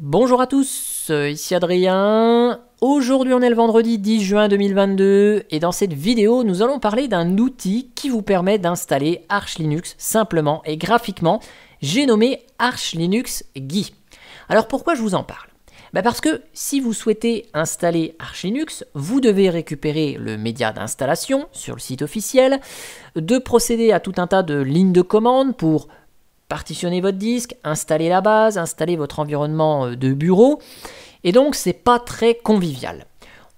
Bonjour à tous, euh, ici Adrien. Aujourd'hui on est le vendredi 10 juin 2022 et dans cette vidéo nous allons parler d'un outil qui vous permet d'installer Arch Linux simplement et graphiquement. J'ai nommé Arch Linux Gui. Alors pourquoi je vous en parle bah, Parce que si vous souhaitez installer Arch Linux, vous devez récupérer le média d'installation sur le site officiel, de procéder à tout un tas de lignes de commande pour partitionner votre disque, installer la base, installer votre environnement euh, de bureau, et donc c'est pas très convivial.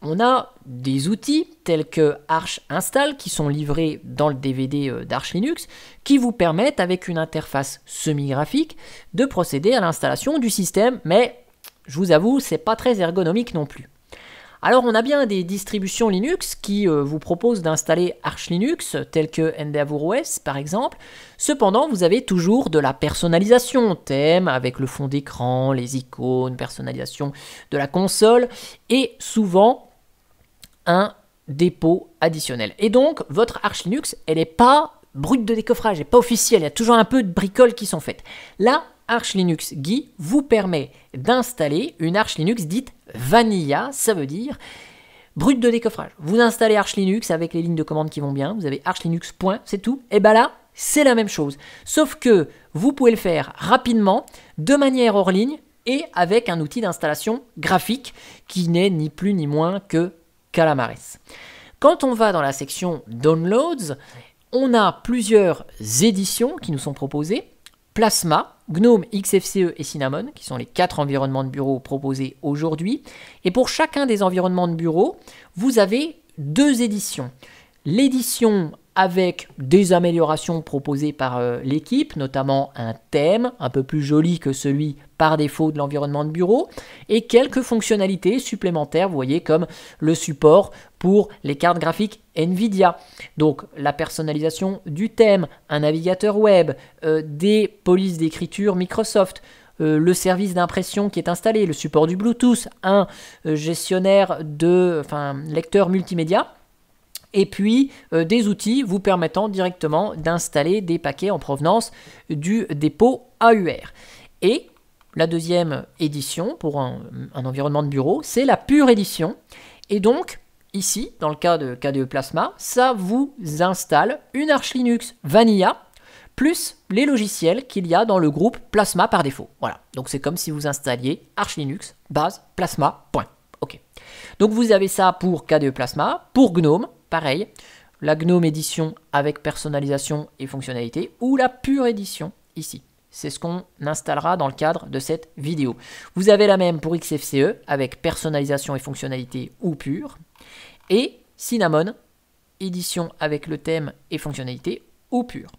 On a des outils tels que Arch Install qui sont livrés dans le DVD euh, d'Arch Linux qui vous permettent avec une interface semi-graphique de procéder à l'installation du système, mais je vous avoue, c'est pas très ergonomique non plus. Alors on a bien des distributions Linux qui euh, vous proposent d'installer Arch Linux, telles que Endeavour OS par exemple. Cependant, vous avez toujours de la personnalisation, thème avec le fond d'écran, les icônes, personnalisation de la console, et souvent un dépôt additionnel. Et donc, votre Arch Linux, elle n'est pas brute de décoffrage, elle n'est pas officielle, il y a toujours un peu de bricoles qui sont faites. Là, Arch Linux Gui vous permet d'installer une Arch Linux dite vanilla, ça veut dire brute de décoffrage. Vous installez Arch Linux avec les lignes de commande qui vont bien, vous avez Arch Linux point, c'est tout. Et eh bien là, c'est la même chose. Sauf que vous pouvez le faire rapidement, de manière hors ligne et avec un outil d'installation graphique qui n'est ni plus ni moins que Calamares. Quand on va dans la section Downloads, on a plusieurs éditions qui nous sont proposées. Plasma, GNOME, XFCE et Cinnamon, qui sont les quatre environnements de bureau proposés aujourd'hui. Et pour chacun des environnements de bureau, vous avez deux éditions. L'édition avec des améliorations proposées par euh, l'équipe, notamment un thème un peu plus joli que celui par défaut de l'environnement de bureau, et quelques fonctionnalités supplémentaires, vous voyez, comme le support pour les cartes graphiques Nvidia. Donc la personnalisation du thème, un navigateur web, euh, des polices d'écriture Microsoft, euh, le service d'impression qui est installé, le support du Bluetooth, un gestionnaire de, enfin, lecteur multimédia et puis euh, des outils vous permettant directement d'installer des paquets en provenance du dépôt AUR. Et la deuxième édition pour un, environnement de bureau, c'est la pure édition. Et donc, ici, dans le cas de KDE Plasma, ça vous installe une Arch Linux Vanilla plus les logiciels qu'il y a dans le groupe Plasma par défaut. Voilà, donc c'est comme si vous installiez Arch Linux base plasma. Ok. Donc vous avez ça pour KDE Plasma, pour GNOME, pareil, la GNOME édition avec personnalisation et fonctionnalité, ou la pure édition ici. C'est ce qu'on installera dans le cadre de cette vidéo. Vous avez la même pour XFCE avec personnalisation et fonctionnalité ou pure. Et Cinnamon, édition avec le thème et fonctionnalité ou pure.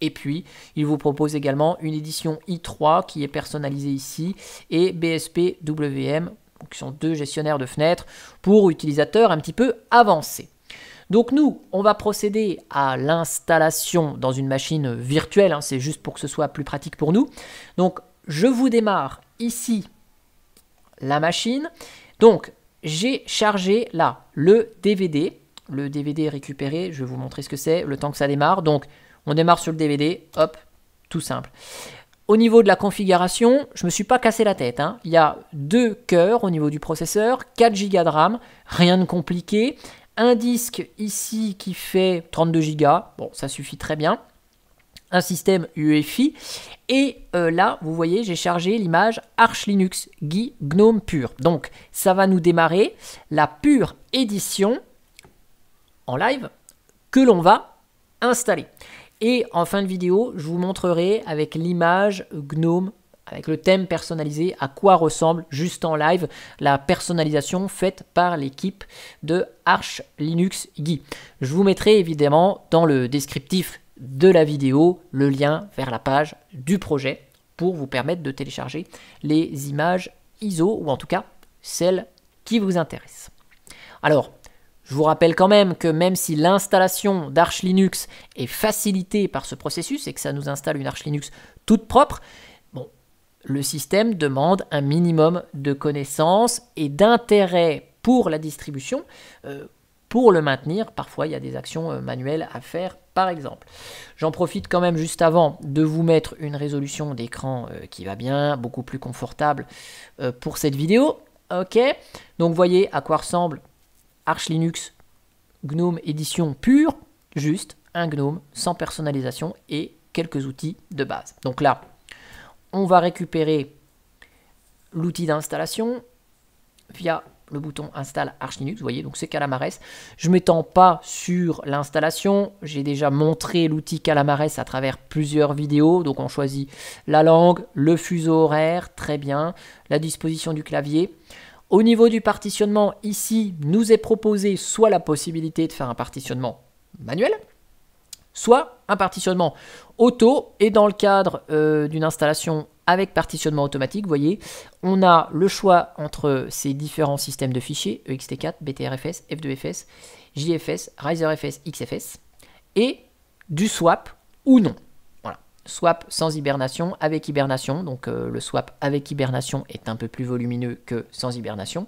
Et puis, il vous propose également une édition i3 qui est personnalisée ici et BSPWM qui sont deux gestionnaires de fenêtres pour utilisateurs un petit peu avancés. Donc nous, on va procéder à l'installation dans une machine virtuelle, hein, c'est juste pour que ce soit plus pratique pour nous. Donc je vous démarre ici la machine. Donc j'ai chargé là le DVD. Le DVD récupéré, je vais vous montrer ce que c'est, le temps que ça démarre. Donc on démarre sur le DVD, hop, tout simple. Au niveau de la configuration, je ne me suis pas cassé la tête. Hein. Il y a deux cœurs au niveau du processeur, 4 Go de RAM, rien de compliqué un disque ici qui fait 32 Go, bon ça suffit très bien, un système UEFI, et euh, là vous voyez j'ai chargé l'image Arch Linux Guy GNOME Pur. Donc ça va nous démarrer la pure édition en live que l'on va installer. Et en fin de vidéo, je vous montrerai avec l'image GNOME avec le thème personnalisé, à quoi ressemble juste en live la personnalisation faite par l'équipe de Arch Linux Guy. Je vous mettrai évidemment dans le descriptif de la vidéo le lien vers la page du projet pour vous permettre de télécharger les images ISO ou en tout cas celles qui vous intéressent. Alors, je vous rappelle quand même que même si l'installation d'Arch Linux est facilitée par ce processus et que ça nous installe une Arch Linux toute propre, le système demande un minimum de connaissances et d'intérêt pour la distribution euh, pour le maintenir. Parfois, il y a des actions euh, manuelles à faire, par exemple. J'en profite quand même juste avant de vous mettre une résolution d'écran euh, qui va bien, beaucoup plus confortable pour cette vidéo. Ok, donc voyez à quoi ressemble Arch Linux GNOME édition pure, juste un GNOME sans personnalisation et quelques outils de base. Donc là, on va récupérer l'outil d'installation via le bouton install Arch Linux, vous voyez, donc c'est Calamares. Je ne m'étends pas sur l'installation, j'ai déjà montré l'outil Calamares à travers plusieurs vidéos, donc on choisit la langue, le fuseau horaire, très bien, la disposition du clavier. Au niveau du partitionnement, ici, nous est proposé soit la possibilité de faire un partitionnement manuel, soit un partitionnement auto. Et dans le cadre euh, d'une installation avec partitionnement automatique, vous voyez, on a le choix entre ces différents systèmes de fichiers, ext4, btrfs, f2fs, jfs, riserfs, xfs, et du swap ou non. Voilà. Swap sans hibernation, avec hibernation, donc euh, le swap avec hibernation est un peu plus volumineux que sans hibernation,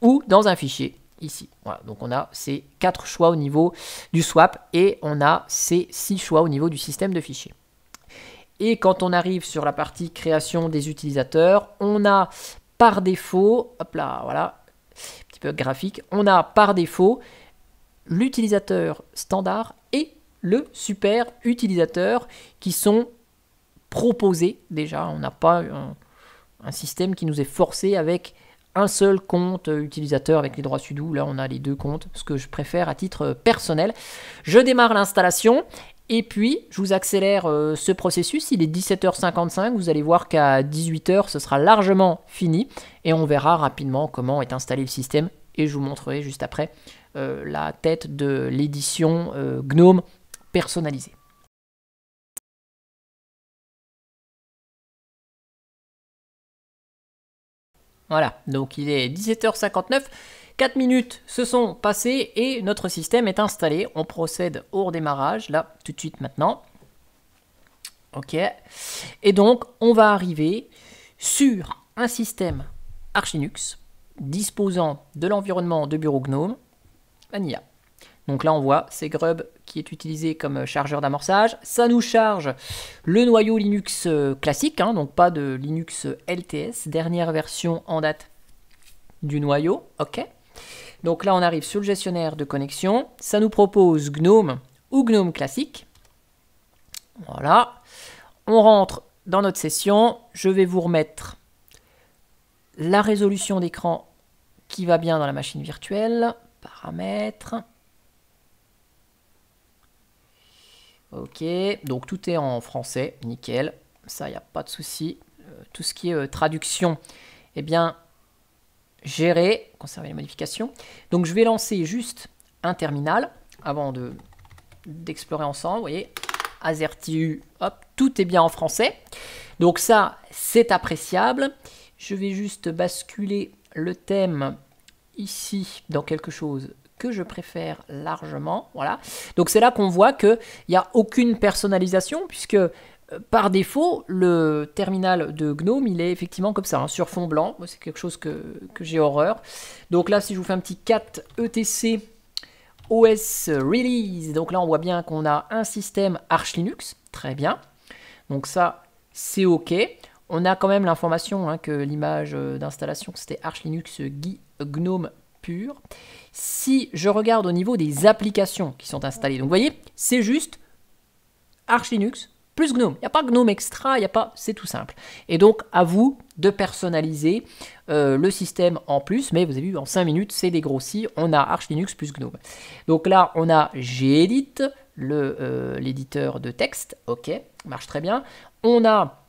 ou dans un fichier ici. donc on a ces quatre choix au niveau du swap et on a ces six choix au niveau du système de fichiers. Et quand on arrive sur la partie création des utilisateurs, on a par défaut, hop là, voilà, un petit peu graphique, on a par défaut l'utilisateur standard et le super utilisateur qui sont proposés déjà. On n'a pas un, système qui nous est forcé avec un seul compte utilisateur avec les droits sudo. Là, on a les deux comptes, ce que je préfère à titre personnel. Je démarre l'installation et puis, je vous accélère euh, ce processus. Il est 17h55. Vous allez voir qu'à 18h, ce sera largement fini. Et on verra rapidement comment est installé le système. Et je vous montrerai juste après euh, la tête de l'édition euh, Gnome personnalisée. Voilà, donc il est 17h59. 4 minutes se sont passées et notre système est installé. On procède au redémarrage, là, tout de suite maintenant. Ok. Et donc, on va arriver sur un système Archinux disposant de l'environnement de bureau GNOME Vanilla. Donc là, on voit, c'est Grub qui est utilisé comme euh, chargeur d'amorçage. Ça nous charge le noyau Linux euh, classique, hein, donc pas de Linux LTS, dernière version en date du noyau. OK. Donc là, on arrive sur le gestionnaire de connexion. Ça nous propose GNOME ou GNOME classique. Voilà. On rentre dans notre session. Je vais vous remettre la résolution d'écran qui va bien dans la machine virtuelle. Paramètres. Ok, donc tout est en français, nickel. Ça, il n'y a pas de souci. Euh, tout ce qui est euh, traduction, est eh bien, géré, conserver les modifications. Donc je vais lancer juste un terminal avant de d'explorer ensemble. Vous voyez, azertiu, hop, tout est bien en français. Donc ça, c'est appréciable. Je vais juste basculer le thème ici dans quelque chose je préfère largement. Voilà. Donc c'est là qu'on voit qu'il n'y a aucune personnalisation, puisque euh, par défaut, le terminal de GNOME, il est effectivement comme ça, hein, sur fond blanc. C'est quelque chose que, j'ai horreur. Donc là, si je vous fais un petit cat etc OS release, donc là, on voit bien qu'on a un système Arch Linux. Très bien. Donc ça, c'est OK. On a quand même l'information hein, que l'image euh, d'installation, c'était Arch Linux GNOME pur si je regarde au niveau des applications qui sont installées, donc vous voyez, c'est juste Arch Linux plus GNOME. Il n'y a pas GNOME extra, il n'y a pas, c'est tout simple. Et donc, à vous de personnaliser euh, le système en plus, mais vous avez vu, en 5 minutes, c'est des dégrossi, on a Arch Linux plus GNOME. Donc là, on a gedit, euh, l'éditeur de texte, ok, marche très bien. On a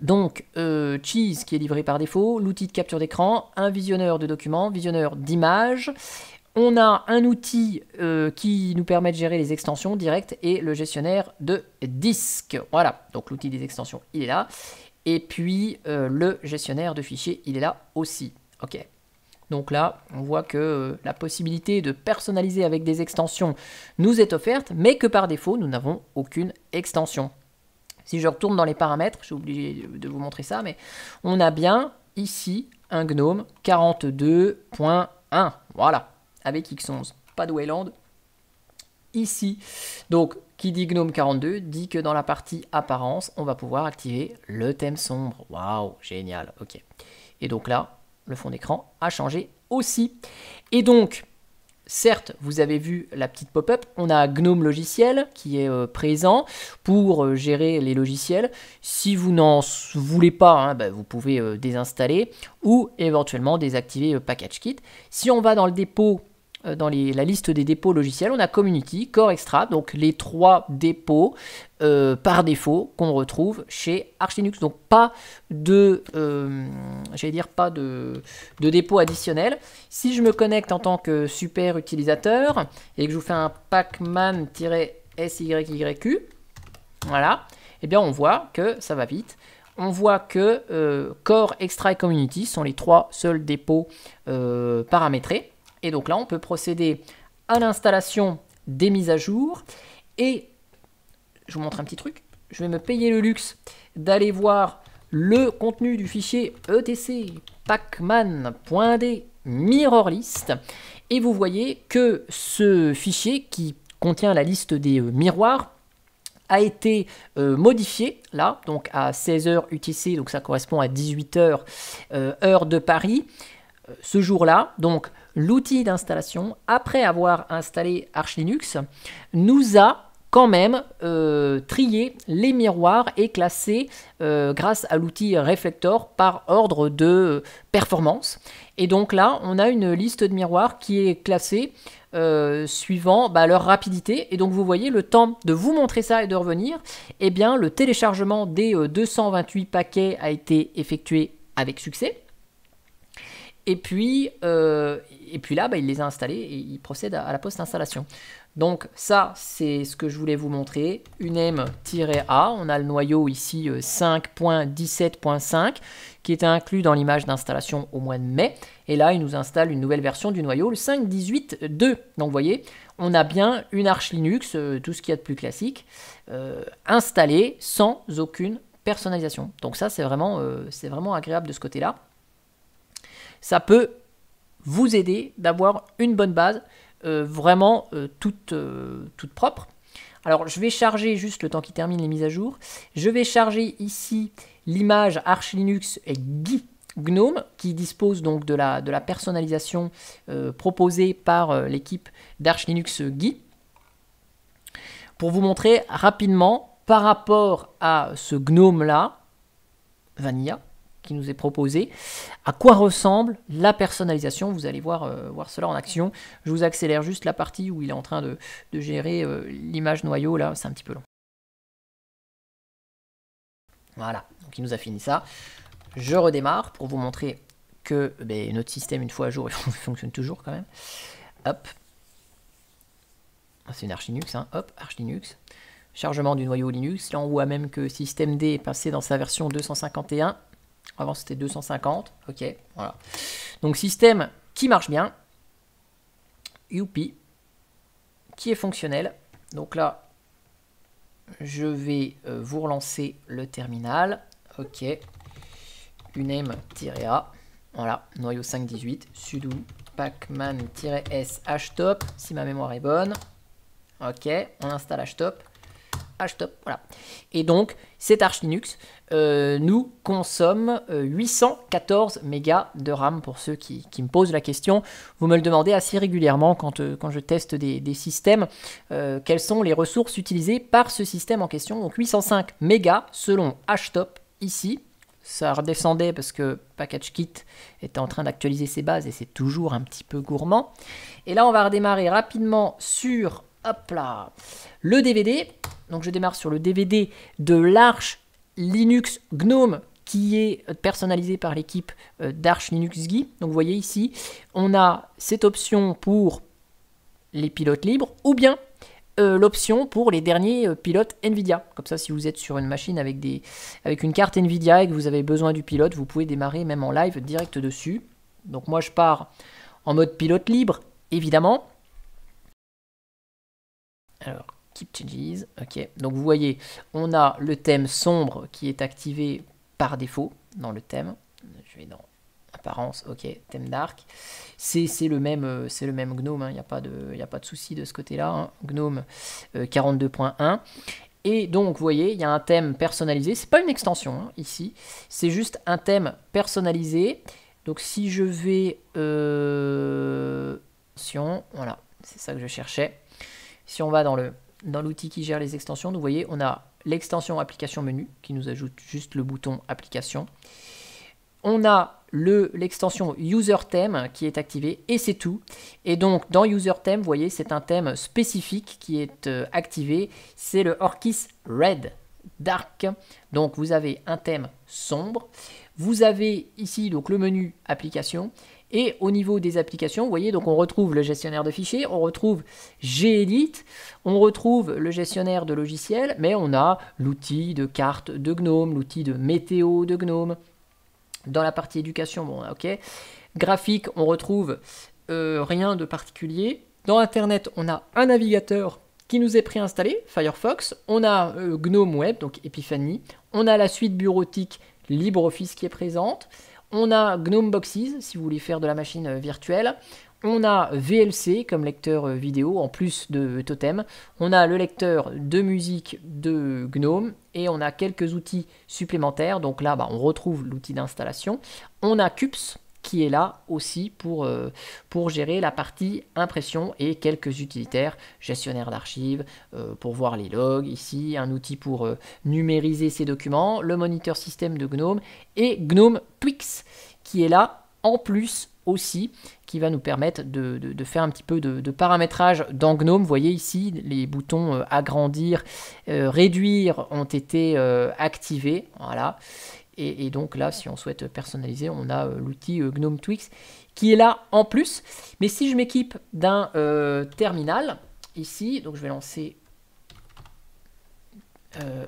donc euh, Cheese qui est livré par défaut, l'outil de capture d'écran, un visionneur de documents, visionneur d'images, on a un outil euh, qui nous permet de gérer les extensions directes et le gestionnaire de disques. Voilà, donc l'outil des extensions, il est là. Et puis euh, le gestionnaire de fichiers, il est là aussi. OK. Donc là, on voit que euh, la possibilité de personnaliser avec des extensions nous est offerte, mais que par défaut, nous n'avons aucune extension. Si je retourne dans les paramètres, j'ai oublié de vous montrer ça, mais on a bien ici un GNOME 42.1. Voilà, avec X11. Pas de Wayland ici. Donc, qui dit Gnome 42 dit que dans la partie apparence, on va pouvoir activer le thème sombre. Waouh, génial, ok. Et donc là, le fond d'écran a changé aussi. Et donc, certes, vous avez vu la petite pop-up, on a Gnome logiciel qui est euh, présent pour euh, gérer les logiciels. Si vous n'en voulez pas, hein, bah, vous pouvez euh, désinstaller ou éventuellement désactiver Package Kit. Si on va dans le dépôt euh, dans la liste des dépôts logiciels, on a Community, Core Extra, donc les trois dépôts euh, par défaut qu'on retrouve chez Arch Linux. Donc pas de, euh, j'allais dire pas de, dépôt Si je me connecte en tant que super utilisateur et que je vous fais un pacman pacman-syyq », voilà, eh bien on voit que ça va vite on voit que euh, Core, Extra et Community sont les trois seuls dépôts paramétrés. Et donc là, on peut procéder à l'installation des mises à jour. Et je vous montre un petit truc. Je vais me payer le luxe d'aller voir le contenu du fichier etc pacman.d mirrorlist. Et vous voyez que ce fichier qui contient la liste des euh, miroirs a été euh, modifié là, donc à 16h UTC, donc ça correspond à 18h euh, heure de Paris, ce jour-là. Donc l'outil d'installation, après avoir installé Arch Linux, nous a quand même euh, trié les miroirs et classé euh, grâce à l'outil Reflector par ordre de performance. Et donc là, on a une liste de miroirs qui est classée euh, suivant bah, leur rapidité. Et donc vous voyez, le temps de vous montrer ça et de revenir, eh bien le téléchargement des 228 paquets a été effectué avec succès. Et puis, euh, et puis là, bah, il les a installés et il procède à, la post-installation. Donc ça, c'est ce que je voulais vous montrer. unem a on a le noyau ici 5.17.5 euh, qui était inclus dans l'image d'installation au mois de mai. Et là, il nous installe une nouvelle version du noyau, le 5.18.2. Donc vous voyez, on a bien une Arch Linux, euh, tout ce qu'il y a de plus classique, installé installée sans aucune personnalisation. Donc ça, c'est vraiment, vraiment agréable de ce côté-là ça peut vous aider d'avoir une bonne base euh, vraiment euh, euh, toute, propre. Alors je vais charger juste le temps qui termine les mises à jour. Je vais charger ici l'image Arch Linux et GNOME qui dispose donc de la, de la personnalisation proposée par l'équipe d'Arch Linux Guy pour vous montrer rapidement par rapport à ce GNOME là, Vanilla, qui nous est proposé. À quoi ressemble la personnalisation Vous allez voir, euh, voir cela en action. Je vous accélère juste la partie où il est en train de, gérer euh, l'image noyau. Là, c'est un petit peu long. Voilà, donc il nous a fini ça. Je redémarre pour vous montrer que ben, notre système, une fois à jour, il fonctionne toujours quand même. Hop. Ah, c'est une Arch Linux, hein. hop, Arch Linux chargement du noyau Linux. Là, on voit même que D est passé dans sa version 251. Avant, c'était 250. Ok, voilà. Donc, système qui marche bien. Youpi. Qui est fonctionnel. Donc là, je vais euh, vous relancer le terminal. Ok. Uname-a. Voilà, noyau 518. Sudo pacman-s htop, si ma mémoire est bonne. Ok, on installe htop htop, voilà. Et donc, cet Arch Linux euh, nous consomme 814 euh, mégas de RAM pour ceux qui, me posent la question. Vous me le demandez assez régulièrement quand, euh, quand je teste des, systèmes, quelles sont les ressources utilisées par ce système en question. Donc 805 mégas selon htop ici, ça redescendait parce que PackageKit était en train d'actualiser ses bases et c'est toujours un petit peu gourmand. Et là, on va redémarrer rapidement sur Hop là. Le DVD. Donc je démarre sur le DVD de l'Arch Linux GNOME qui est euh, personnalisé par l'équipe euh, d'Arch Linux Guy. Donc vous voyez ici, on a cette option pour les pilotes libres ou bien euh, l'option pour les derniers pilotes Nvidia. Comme ça, si vous êtes sur une machine avec, des, avec une carte Nvidia et que vous avez besoin du pilote, vous pouvez démarrer même en live direct dessus. Donc moi, je pars en mode pilote libre, évidemment. Alors, Keep Changes, ok. Donc vous voyez, on a le thème sombre qui est activé par défaut dans le thème. Je vais dans apparence, ok, thème dark. C'est le, même, euh, le même GNOME, hein. il n'y a, pas de, a pas de souci de ce côté-là. Hein. GNOME 42.1. Euh, Et donc, vous voyez, il y a un thème personnalisé. C'est pas une extension hein, ici, c'est juste un thème personnalisé. Donc, si je vais. Euh... Voilà, c'est ça que je cherchais. Si on va dans l'outil qui gère les extensions, vous voyez, on a l'extension application menu qui nous ajoute juste le bouton application. On a l'extension user theme qui est activée et c'est tout. Et donc dans user theme, vous voyez, c'est un thème spécifique qui est euh, activé, c'est le Orchis Red Dark. Donc vous avez un thème sombre. Vous avez ici donc le menu application et au niveau des applications, vous voyez, donc on retrouve le gestionnaire de fichiers, on retrouve Gedit, on retrouve le gestionnaire de logiciels, mais on a l'outil de carte de GNOME, l'outil de météo de GNOME. Dans la partie éducation, bon, ok. Graphique, on retrouve euh, rien de particulier. Dans Internet, on a un navigateur qui nous est préinstallé, Firefox. On a euh, GNOME Web, donc Epiphany. On a la suite bureautique LibreOffice qui est présente. On a GNOME Boxes, si vous voulez faire de la machine euh, virtuelle. On a VLC comme lecteur euh, vidéo en plus de euh, Totem. On a le lecteur de musique de GNOME et on a quelques outils supplémentaires. Donc là, bah, on retrouve l'outil d'installation. On a CUPS qui est là aussi pour, euh, pour gérer la partie impression et quelques utilitaires, gestionnaire d'archives, euh, pour voir les logs ici, un outil pour euh, numériser ces documents, le moniteur système de GNOME et GNOME Twix qui est là en plus aussi qui va nous permettre de, faire un petit peu de, paramétrage dans GNOME. Vous voyez ici, les boutons agrandir, réduire ont été activés. Voilà. Et, donc là, si on souhaite personnaliser, on a euh, l'outil euh, Gnome Twix qui est là en plus. Mais si je m'équipe d'un euh, terminal, ici, donc je vais lancer...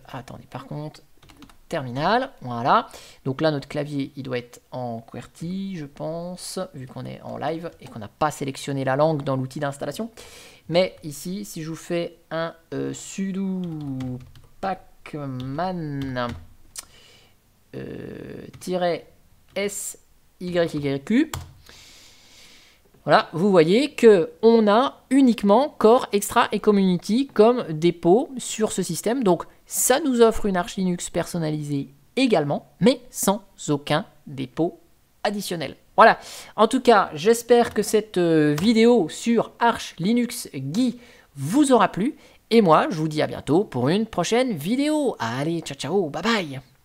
attendez, par contre, terminal, voilà. Donc là, notre clavier, il doit être en QWERTY, je pense, vu qu'on est en live et qu'on n'a pas sélectionné la langue dans l'outil d'installation. Mais ici, si je vous fais un sudo pacman euh, SYYQ, voilà, vous voyez que on a uniquement Core, Extra et Community comme dépôt sur ce système. Donc ça nous offre une Arch Linux personnalisée également, mais sans aucun dépôt additionnel. Voilà. En tout cas, j'espère que cette euh, vidéo sur Arch Linux Guy vous aura plu. Et moi, je vous dis à bientôt pour une prochaine vidéo. Allez, ciao ciao, bye bye